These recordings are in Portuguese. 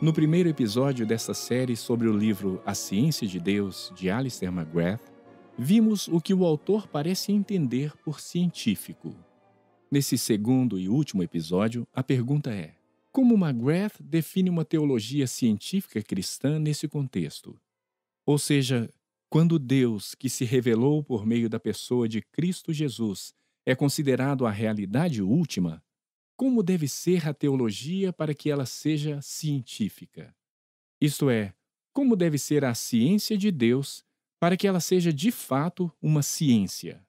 No primeiro episódio desta série sobre o livro A Ciência de Deus, de Alistair McGrath, vimos o que o autor parece entender por científico. Nesse segundo e último episódio, a pergunta é: como McGrath define uma teologia científica cristã nesse contexto? Ou seja, quando Deus, que se revelou por meio da pessoa de Cristo Jesus, é considerado a realidade última, como deve ser a teologia para que ela seja científica. Isto é, como deve ser a ciência de Deus para que ela seja de fato uma ciência.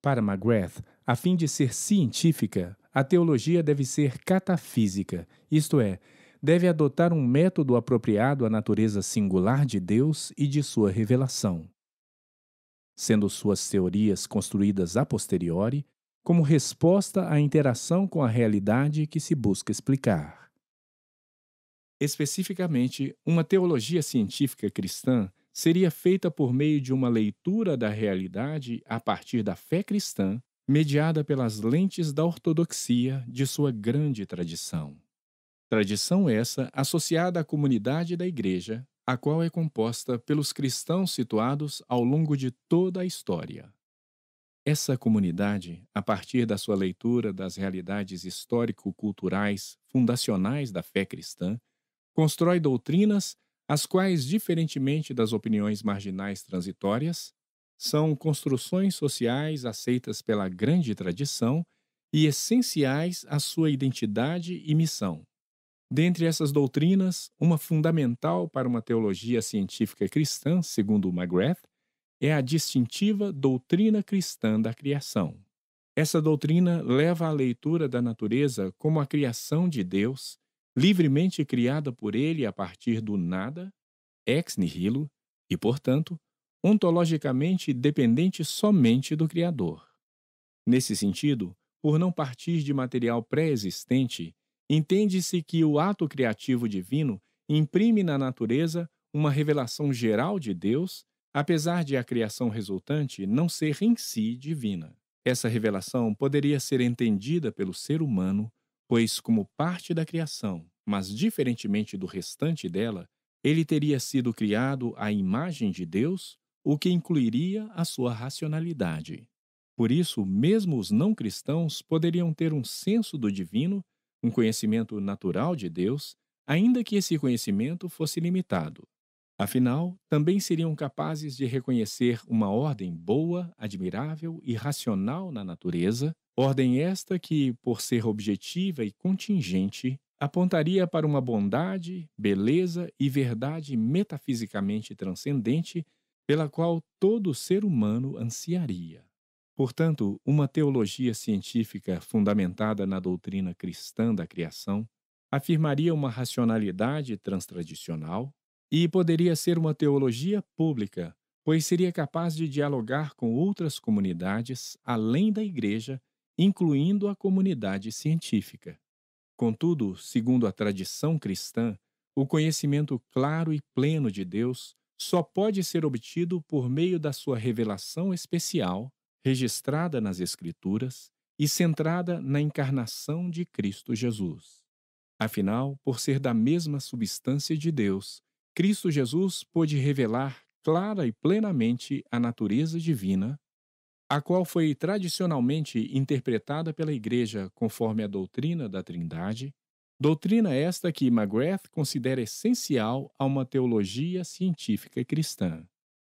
Para McGrath, a fim de ser científica, a teologia deve ser catafísica, isto é, deve adotar um método apropriado à natureza singular de Deus e de sua revelação. Sendo suas teorias construídas a posteriori, como resposta à interação com a realidade que se busca explicar. Especificamente, uma teologia científica cristã seria feita por meio de uma leitura da realidade a partir da fé cristã, mediada pelas lentes da ortodoxia de sua grande tradição. Tradição essa associada à comunidade da Igreja, a qual é composta pelos cristãos situados ao longo de toda a história, essa comunidade, a partir da sua leitura das realidades histórico-culturais fundacionais da fé cristã, constrói doutrinas as quais, diferentemente das opiniões marginais transitórias, são construções sociais aceitas pela grande tradição e essenciais à sua identidade e missão. Dentre essas doutrinas, uma fundamental para uma teologia científica cristã, segundo McGrath, é a distintiva doutrina cristã da criação. Essa doutrina leva à leitura da natureza como a criação de Deus, livremente criada por ele a partir do nada, ex nihilo, e, portanto, ontologicamente dependente somente do Criador. Nesse sentido, por não partir de material pré-existente, entende-se que o ato criativo divino imprime na natureza uma revelação geral de Deus apesar de a criação resultante não ser em si divina. Essa revelação poderia ser entendida pelo ser humano, pois, como parte da criação, mas diferentemente do restante dela, ele teria sido criado à imagem de Deus, o que incluiria a sua racionalidade. Por isso, mesmo os não cristãos poderiam ter um senso do divino, um conhecimento natural de Deus, ainda que esse conhecimento fosse limitado. Afinal, também seriam capazes de reconhecer uma ordem boa, admirável e racional na natureza, ordem esta que, por ser objetiva e contingente, apontaria para uma bondade, beleza e verdade metafisicamente transcendente pela qual todo ser humano ansiaria. Portanto, uma teologia científica fundamentada na doutrina cristã da criação afirmaria uma racionalidade transtradicional, e poderia ser uma teologia pública, pois seria capaz de dialogar com outras comunidades além da igreja, incluindo a comunidade científica. Contudo, segundo a tradição cristã, o conhecimento claro e pleno de Deus só pode ser obtido por meio da sua revelação especial, registrada nas Escrituras e centrada na encarnação de Cristo Jesus. Afinal, por ser da mesma substância de Deus, Cristo Jesus pôde revelar clara e plenamente a natureza divina, a qual foi tradicionalmente interpretada pela Igreja conforme a doutrina da Trindade, doutrina esta que McGrath considera essencial a uma teologia científica cristã.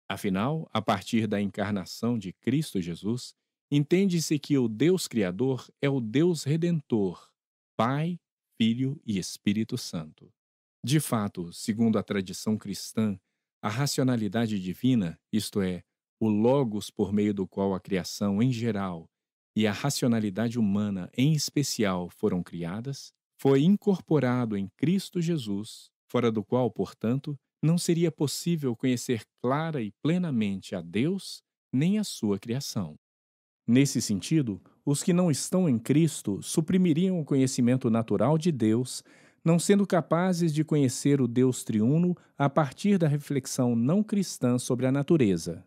Afinal, a partir da encarnação de Cristo Jesus, entende-se que o Deus Criador é o Deus Redentor, Pai, Filho e Espírito Santo. De fato, segundo a tradição cristã, a racionalidade divina, isto é, o logos por meio do qual a criação em geral e a racionalidade humana em especial foram criadas, foi incorporado em Cristo Jesus, fora do qual, portanto, não seria possível conhecer clara e plenamente a Deus nem a sua criação. Nesse sentido, os que não estão em Cristo suprimiriam o conhecimento natural de Deus não sendo capazes de conhecer o Deus triuno a partir da reflexão não cristã sobre a natureza.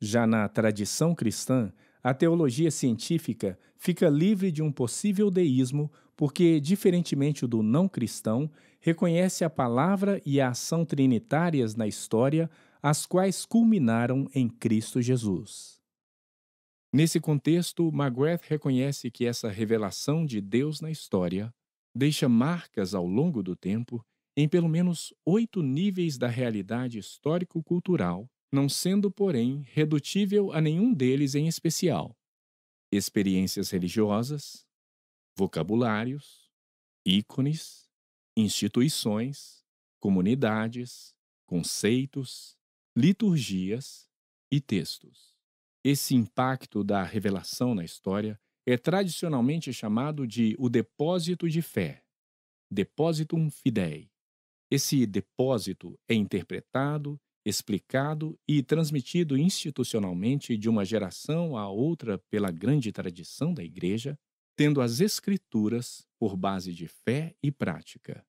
Já na tradição cristã, a teologia científica fica livre de um possível deísmo porque, diferentemente do não cristão, reconhece a palavra e a ação trinitárias na história, as quais culminaram em Cristo Jesus. Nesse contexto, Magrath reconhece que essa revelação de Deus na história deixa marcas ao longo do tempo em pelo menos oito níveis da realidade histórico-cultural, não sendo, porém, redutível a nenhum deles em especial: experiências religiosas, vocabulários, ícones, instituições, comunidades, conceitos, liturgias e textos. Esse impacto da revelação na história é tradicionalmente chamado de o depósito de fé, depositum fidei. Esse depósito é interpretado, explicado e transmitido institucionalmente de uma geração a outra pela grande tradição da Igreja, tendo as Escrituras por base de fé e prática.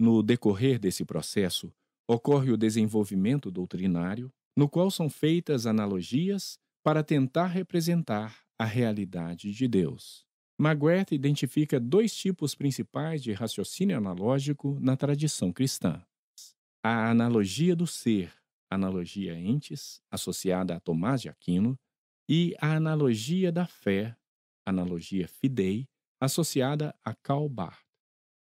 No decorrer desse processo, ocorre o desenvolvimento doutrinário, no qual são feitas analogias para tentar representar a realidade de Deus. Maguerta identifica dois tipos principais de raciocínio analógico na tradição cristã: a analogia do ser, analogia entes, associada a Tomás de Aquino, e a analogia da fé, analogia fidei, associada a Karl Barth.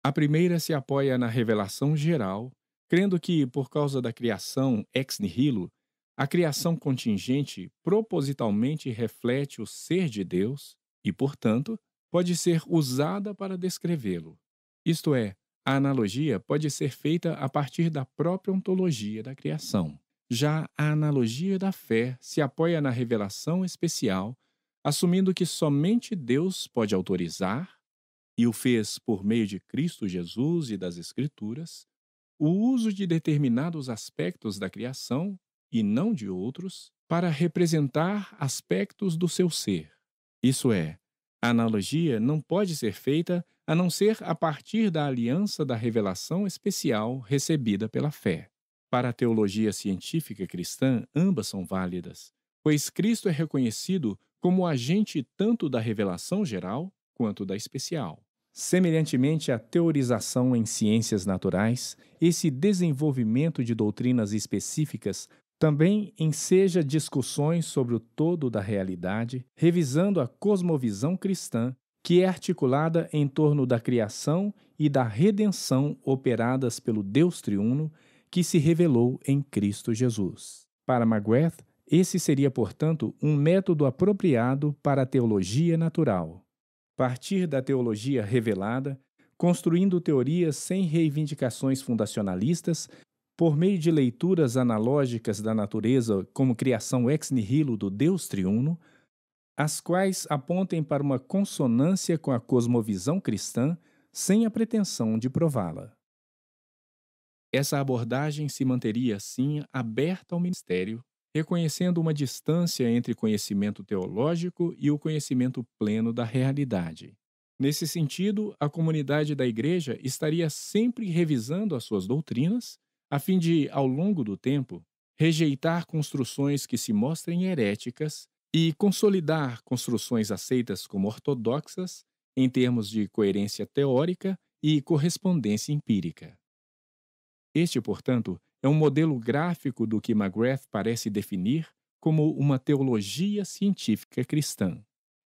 A primeira se apoia na revelação geral, crendo que, por causa da criação ex nihilo, a criação contingente propositalmente reflete o ser de Deus e, portanto, pode ser usada para descrevê-lo. Isto é, a analogia pode ser feita a partir da própria ontologia da criação. Já a analogia da fé se apoia na revelação especial, assumindo que somente Deus pode autorizar, e o fez por meio de Cristo Jesus e das Escrituras, o uso de determinados aspectos da criação e não de outros, para representar aspectos do seu ser. Isso é, a analogia não pode ser feita a não ser a partir da aliança da revelação especial recebida pela fé. Para a teologia científica cristã, ambas são válidas, pois Cristo é reconhecido como agente tanto da revelação geral quanto da especial. Semelhantemente à teorização em ciências naturais, esse desenvolvimento de doutrinas específicas também enseja discussões sobre o todo da realidade, revisando a cosmovisão cristã, que é articulada em torno da criação e da redenção operadas pelo Deus triuno, que se revelou em Cristo Jesus. Para Magueth, esse seria, portanto, um método apropriado para a teologia natural. Partir da teologia revelada, construindo teorias sem reivindicações fundacionalistas, por meio de leituras analógicas da natureza como criação ex nihilo do Deus triuno, as quais apontem para uma consonância com a cosmovisão cristã sem a pretensão de prová-la. Essa abordagem se manteria, assim, aberta ao ministério, reconhecendo uma distância entre conhecimento teológico e o conhecimento pleno da realidade. Nesse sentido, a comunidade da Igreja estaria sempre revisando as suas doutrinas a fim de, ao longo do tempo, rejeitar construções que se mostrem heréticas e consolidar construções aceitas como ortodoxas em termos de coerência teórica e correspondência empírica. Este, portanto, é um modelo gráfico do que McGrath parece definir como uma teologia científica cristã.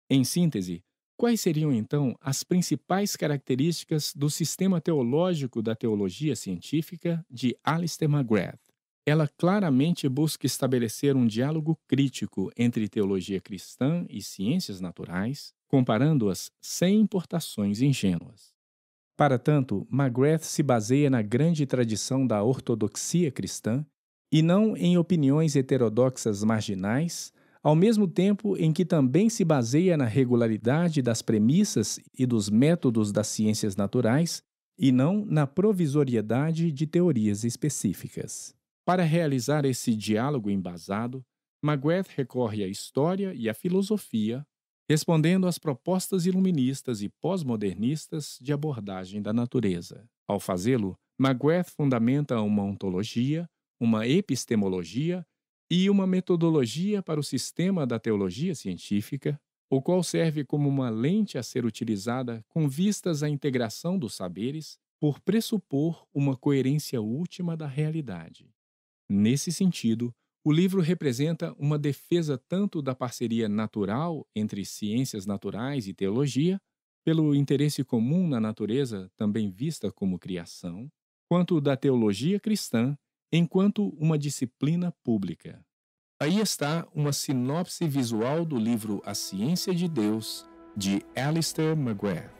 Em síntese, Quais seriam então as principais características do sistema teológico da teologia científica de Alistair McGrath? Ela claramente busca estabelecer um diálogo crítico entre teologia cristã e ciências naturais, comparando-as sem importações ingênuas. Para tanto, McGrath se baseia na grande tradição da ortodoxia cristã e não em opiniões heterodoxas marginais ao mesmo tempo em que também se baseia na regularidade das premissas e dos métodos das ciências naturais, e não na provisoriedade de teorias específicas. Para realizar esse diálogo embasado, Magueth recorre à história e à filosofia, respondendo às propostas iluministas e pós-modernistas de abordagem da natureza. Ao fazê-lo, Magueth fundamenta uma ontologia, uma epistemologia e uma metodologia para o sistema da teologia científica, o qual serve como uma lente a ser utilizada com vistas à integração dos saberes por pressupor uma coerência última da realidade. Nesse sentido, o livro representa uma defesa tanto da parceria natural entre ciências naturais e teologia, pelo interesse comum na natureza, também vista como criação, quanto da teologia cristã enquanto uma disciplina pública. Aí está uma sinopse visual do livro A Ciência de Deus, de Alistair McGrath.